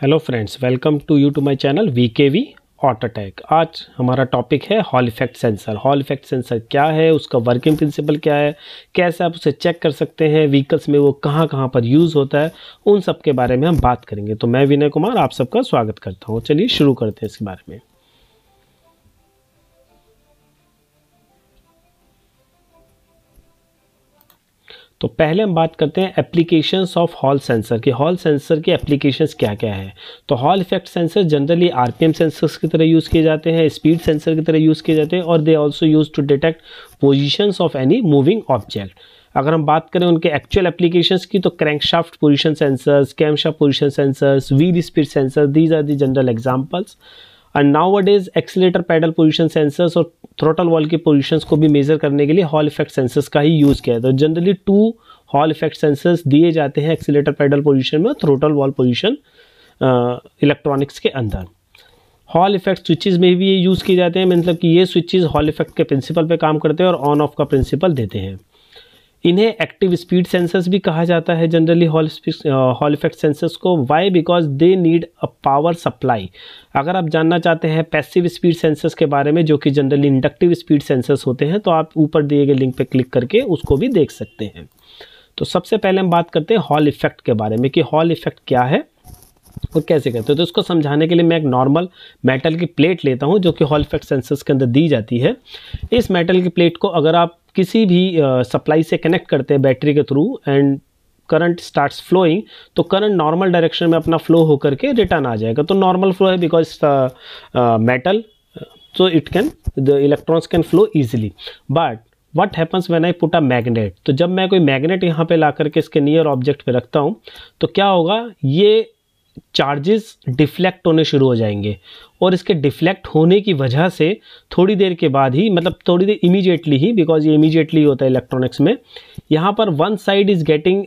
hello friends welcome to you to my channel V K V auto attack आज हमारा topic है Hall effect sensor Hall effect sensor क्या है उसका working principle क्या है कैसे आप उसे चेक कर सकते हैं व्हीकल्स में वो कहाँ कहाँ पर यूज़ होता है उन सब के बारे में हम बात करेंगे तो मैं विनय कुमार आप सबका स्वागत करता हूँ चलिए शुरू करते हैं इसके बारे में तो पहले हम बात करते हैं एप्लीकेशंस ऑफ हॉल सेंसर कि हॉल सेंसर के एप्लीकेशंस क्या क्या है तो Hall effect sensor generally RPM sensors की तरह यूज़ किए जाते हैं स्पीड सेंसर की तरह यूज़ किए जाते हैं और they also use to detect positions of any moving object अगर हम बात करें उनके एक्चुअल एप्लीकेशंस की तो crankshaft position sensors camshaft position sensors wheel speed sensor these are the general examples and now is accelerator pedal position sensors और throttle valve के position को भी मेजर करने के लिए हॉल इफेक्ट सेंसर्स का ही यूज़ किया जाता है generally two Hall effect sensors दिए जाते हैं एक्सीटर पैडल पोजिशन में थ्रोटल वॉल पोजिशन इलेक्ट्रॉनिक्स के अंदर हॉल इफेक्ट स्विचेज में भी ये यूज़ किए जाते हैं मतलब कि ये स्विचेज हॉल इफेक्ट के प्रिंसिपल पे काम करते हैं और ऑन ऑफ का प्रिंसिपल देते हैं इन्हें एक्टिव स्पीड सेंसर्स भी कहा जाता है generally Hall Hall effect sensors को why because they need a power supply अगर आप जानना चाहते हैं पैसिव स्पीड सेंसर्स के बारे में जो कि जनरली इंडक्टिव स्पीड सेंसर्स होते हैं तो आप ऊपर दिए गए लिंक पर क्लिक करके उसको भी देख सकते हैं तो सबसे पहले हम बात करते हैं हॉल इफेक्ट के बारे में कि हॉल इफेक्ट क्या है और कैसे करते हैं तो इसको समझाने के लिए मैं एक नॉर्मल मेटल की प्लेट लेता हूँ जो कि हॉल इफेक्ट सेंसर्स के अंदर दी जाती है इस मेटल की प्लेट को अगर आप किसी भी सप्लाई से कनेक्ट करते हैं बैटरी के through and current starts flowing तो करंट नॉर्मल डायरेक्शन में अपना फ्लो होकर के रिटर्न आ जाएगा तो नॉर्मल फ्लो है because metal so it can the electrons can flow easily but what happens when I put a magnet तो जब मैं कोई मैगनेट यहाँ पे ला करके इसके नियर ऑब्जेक्ट पे रखता हूँ तो क्या होगा ये चार्जेस डिफ्लेक्ट होने शुरू हो जाएंगे और इसके डिफ्लेक्ट होने की वजह से थोड़ी देर के बाद ही मतलब थोड़ी देर इमीजिएटली ही बिकॉज ये इमीजिएटली होता है इलेक्ट्रॉनिक्स में यहाँ पर one side is getting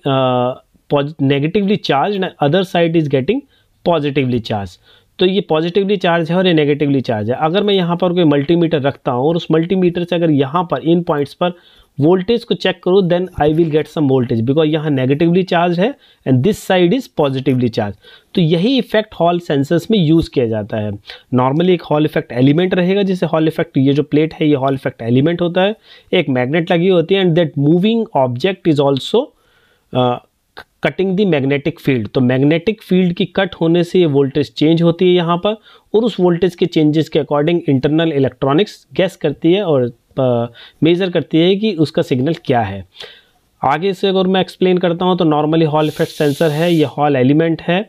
negatively charge other side is getting positively charge तो ये पॉजिटिवली चार्ज है और ये नेगेटिवली चार्ज है अगर मैं यहाँ पर कोई मल्टीमीटर रखता हूँ और उस मल्टीमीटर से अगर यहाँ पर इन पॉइंट्स पर वोल्टेज को चेक करो then I will get some voltage because यहाँ नेगेटिवली चार्ज है and this side is positively charge तो यही इफेक्ट हॉल सेंसर्स में यूज़ किया जाता है नॉर्मली एक हॉल इफेक्ट एलिमेंट रहेगा जिसे हॉल इफेक्ट ये जो प्लेट है ये हॉल इफेक्ट एलिमेंट होता है एक मैग्नेट लगी होती है and that moving object is also cutting the magnetic field तो मैग्नेटिक फील्ड की कट होने से ये वोल्टेज चेंज होती है यहाँ पर और उस वोल्टेज के चेंजेस के अकॉर्डिंग इंटरनल इलेक्ट्रॉनिक्स गैस करती है और मेज़र करती है कि उसका सिग्नल क्या है आगे से अगर मैं एक्सप्लेन करता हूँ तो नॉर्मली हॉल इफेक्ट सेंसर है ये हॉल एलिमेंट है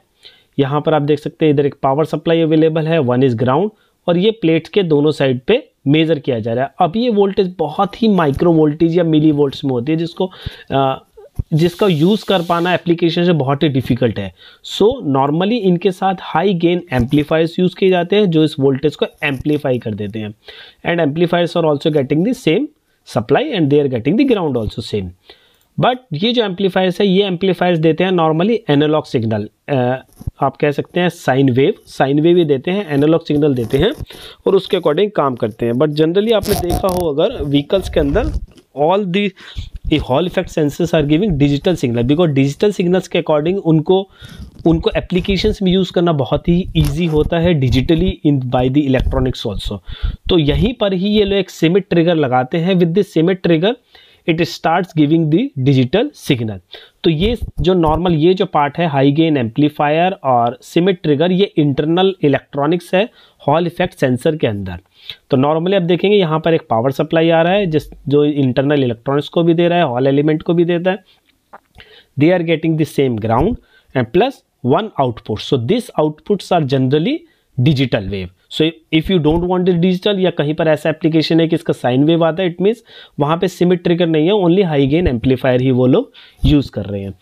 यहाँ पर आप देख सकते हैं इधर एक पावर सप्लाई अवेलेबल है वन इज़ ग्राउंड और ये प्लेट्स के दोनों साइड पे मेज़र किया जा रहा है अब ये वोल्टेज बहुत ही माइक्रो वोल्टेज या मिली वोल्ट्स में होती है जिसको जिसका यूज़ कर पाना एप्लीकेशन से बहुत ही डिफ़िकल्ट है सो नॉर्मली इनके साथ हाई गेन एम्पलीफायर्स यूज़ किए जाते हैं जो इस वोल्टेज को एम्पलीफाई कर देते हैं and amplifiers are also getting the same supply and they are getting the ground also same but ये जो एम्पलीफायर्स है ये एम्पलीफायर्स देते हैं नॉर्मली एनालॉग सिग्नल आप कह सकते हैं साइन वेव साइन वेव ही देते हैं एनालॉग सिग्नल देते हैं और उसके अकॉर्डिंग काम करते हैं बट जनरली आपने देखा हो अगर व्हीकल्स के अंदर all the Hall effect sensors are giving digital signal because digital signals के अकॉर्डिंग उनको उनको एप्लीकेशंस में यूज़ करना बहुत ही ईजी होता है digitally in by the electronics also तो यहीं पर ही ये लोग एक सीमिट ट्रिगर लगाते हैं with the Schmitt trigger it start giving the digital signal तो ये जो नॉर्मल ये जो पार्ट है हाई गेन एम्पलीफायर और सिमिट ट्रिगर ये इंटरनल इलेक्ट्रॉनिक्स है हॉल इफेक्ट सेंसर के अंदर तो नॉर्मली आप देखेंगे यहाँ पर एक पावर सप्लाई आ रहा है जिस जो इंटरनल इलेक्ट्रॉनिक्स को भी दे रहा है हॉल एलिमेंट को भी देता है they are getting the same ground and plus one output so this outputs are generally digital wave so if you don't want it digital या कहीं पर ऐसा एप्लीकेशन है कि इसका साइन वेव आता है इट मीन्स वहाँ पे सिमिट ट्रिगर नहीं है ओनली हाई गेन एम्पलीफायर ही वो लोग यूज़ कर रहे हैं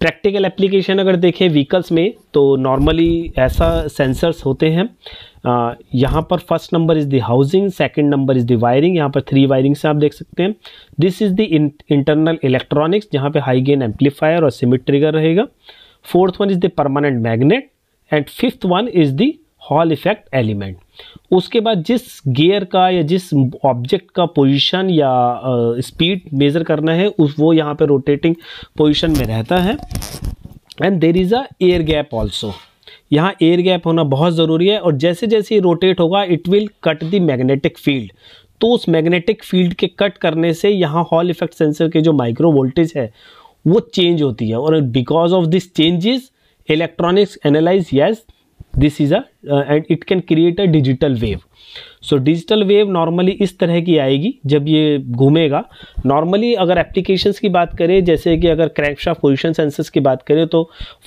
प्रैक्टिकल एप्लीकेशन अगर देखें व्हीकल्स में तो नॉर्मली ऐसा सेंसर्स होते हैं यहाँ पर first number is the housing second number is the wiring यहाँ पर थ्री वायरिंग से आप देख सकते हैं this is the internal electronics जहाँ पे हाई गेन एम्पलीफायर और सिमिट ट्रिगर रहेगा fourth one is the permanent magnet and fifth one is the Hall effect element उसके बाद जिस गियर का या जिस ऑब्जेक्ट का पोजीशन या स्पीड uh, मेज़र करना है उस वो यहाँ पे रोटेटिंग पोजीशन में रहता है and there is a air gap also यहाँ एयर गैप होना बहुत ज़रूरी है और जैसे जैसे ये रोटेट होगा it will cut the magnetic field तो उस मैग्नेटिक फील्ड के कट करने से यहाँ हॉल इफेक्ट सेंसर के जो माइक्रो वोल्टेज है वो चेंज होती है और because of this changes electronics analyse yes this is a and it can create a digital wave so digital wave normally इस तरह की आएगी जब ये घूमेगा नॉर्मली अगर एप्लीकेशंस की बात करें जैसे कि अगर क्रैंकशाफ्ट पोजिशन सेंसर्स की बात करें तो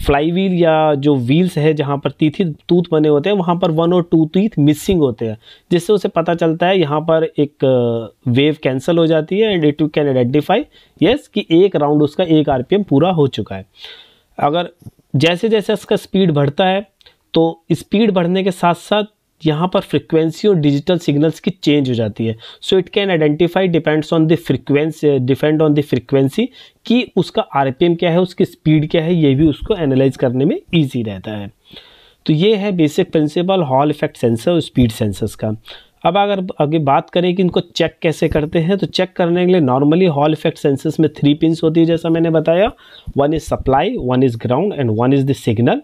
फ्लाई व्हील या जो व्हील्स है जहाँ पर तीथी टूथ बने होते हैं वहाँ पर वन और टू टीथ मिसिंग होते हैं जिससे उसे पता चलता है यहाँ पर एक वेव uh, कैंसिल हो जाती है and it you can identify yes कि एक राउंड उसका एक आर पूरा हो चुका है अगर जैसे जैसे उसका स्पीड बढ़ता है तो स्पीड बढ़ने के साथ साथ यहाँ पर फ्रिक्वेंसी और डिजिटल सिग्नल्स की चेंज हो जाती है so it can identify depends on the frequency depend on the frequency कि उसका आर क्या है उसकी स्पीड क्या है ये भी उसको एनालाइज करने में ईजी रहता है तो ये है basic principle Hall effect sensor और स्पीड सेंसर्स का अब अगर आगे बात करें कि इनको चेक कैसे करते हैं तो चेक करने के लिए नॉर्मली हॉल इफेक्ट सेंसर्स में थ्री पिंस होती है जैसा मैंने बताया one is supply one is ground and one is the signal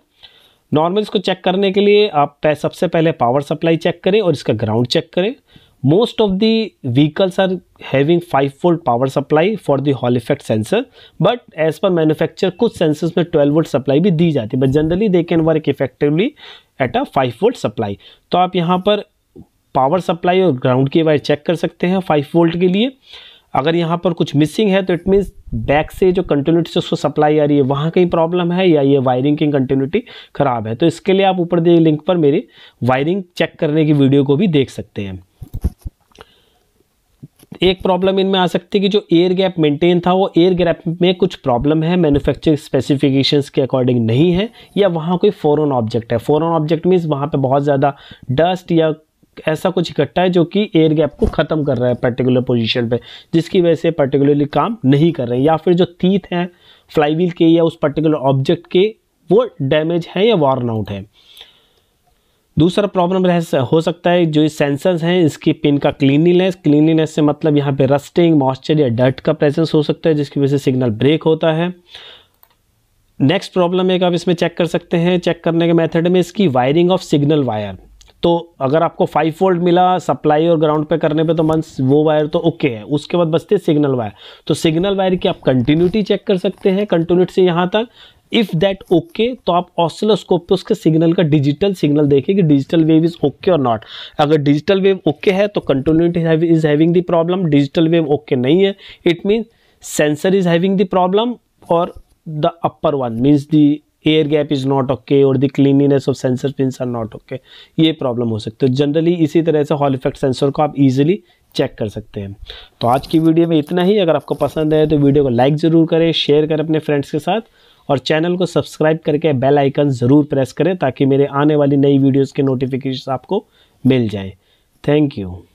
normal इसको चेक करने के लिए आप सबसे पहले पावर सप्लाई चेक करें और इसका ग्राउंड चेक करें most of the vehicles are having five volt power supply for the Hall effect sensor but as per manufacture कुछ सेंसर्स में ट्वेल्व वोल्ट सप्लाई भी दी जाती है but generally they can work effectively at a five volt supply तो आप यहाँ पर पावर सप्लाई और ग्राउंड की वायर चेक कर सकते हैं फाइव वोल्ट के लिए अगर यहाँ पर कुछ मिसिंग है तो इट मीन्स बैक से जो कंटिन्यूटी से उसको सप्लाई आ रही है वहाँ कहीं प्रॉब्लम है या ये वायरिंग की कंटिन्यूटी ख़राब है तो इसके लिए आप ऊपर दिए लिंक पर मेरी वायरिंग चेक करने की वीडियो को भी देख सकते हैं एक प्रॉब्लम इनमें आ सकती है कि जो एयर गैप मेंटेन था वो एयर गैप में कुछ प्रॉब्लम है मैन्युफैक्चरिंग स्पेसिफिकेशंस के अकॉर्डिंग नहीं है या वहाँ कोई फ़ौरन ऑब्जेक्ट है फ़ौरन ऑब्जेक्ट मीन्स वहाँ पे बहुत ज़्यादा डस्ट या ऐसा कुछ इकट्ठा है जो कि एयर गैप को ख़त्म कर रहा है पर्टिकुलर पोजीशन पे जिसकी वजह से पर्टिकुलरली काम नहीं कर रहे हैं या फिर जो तीत हैं फ्लाईवील के या उस पर्टिकुलर ऑब्जेक्ट के वो डैमेज है या वार्न आउट है दूसरा प्रॉब्लम रह हो सकता है जो सेंसर्स हैं इसकी पिन का क्लीनलीनेस क्लीनलीनेस से मतलब यहाँ पे रस्टिंग मॉइस्चर या डर्ट का प्रेजेंस हो सकता है जिसकी वजह से सिग्नल ब्रेक होता है नेक्स्ट प्रॉब्लम एक आप इसमें चेक कर सकते हैं चेक करने के मेथड में इसकी वायरिंग ऑफ सिग्नल वायर तो अगर आपको फाइव वोल्ट मिला सप्लाई और ग्राउंड पे करने पे तो मन वो वायर तो ओके है उसके बाद बचते सिग्नल वायर तो सिग्नल वायर की आप कंटिन्यूटी चेक कर सकते हैं कंटिन्यूटी से यहाँ तक इफ़ दैट ओके तो आप ऑसिलोस्कोप पे उसके सिग्नल का डिजिटल सिग्नल देखें कि डिजिटल वेव इज़ ओके और नॉट अगर डिजिटल वेव ओके है तो continuity is having the problem digital wave okay नहीं है it mean sensor is having the problem और the upper one means the air gap is not okay और the cleanliness of sensor pin are not okay ये problem हो सकती है generally इसी तरह से हॉल इफेक्ट सेंसर को आप इजीली चेक कर सकते हैं तो आज की वीडियो में इतना ही अगर आपको पसंद है तो वीडियो को लाइक ज़रूर करें शेयर करें अपने फ्रेंड्स के साथ और चैनल को सब्सक्राइब करके बेल आइकन ज़रूर प्रेस करें ताकि मेरे आने वाली नई वीडियोज़ के नोटिफिकेशन आपको मिल जाए थैंक यू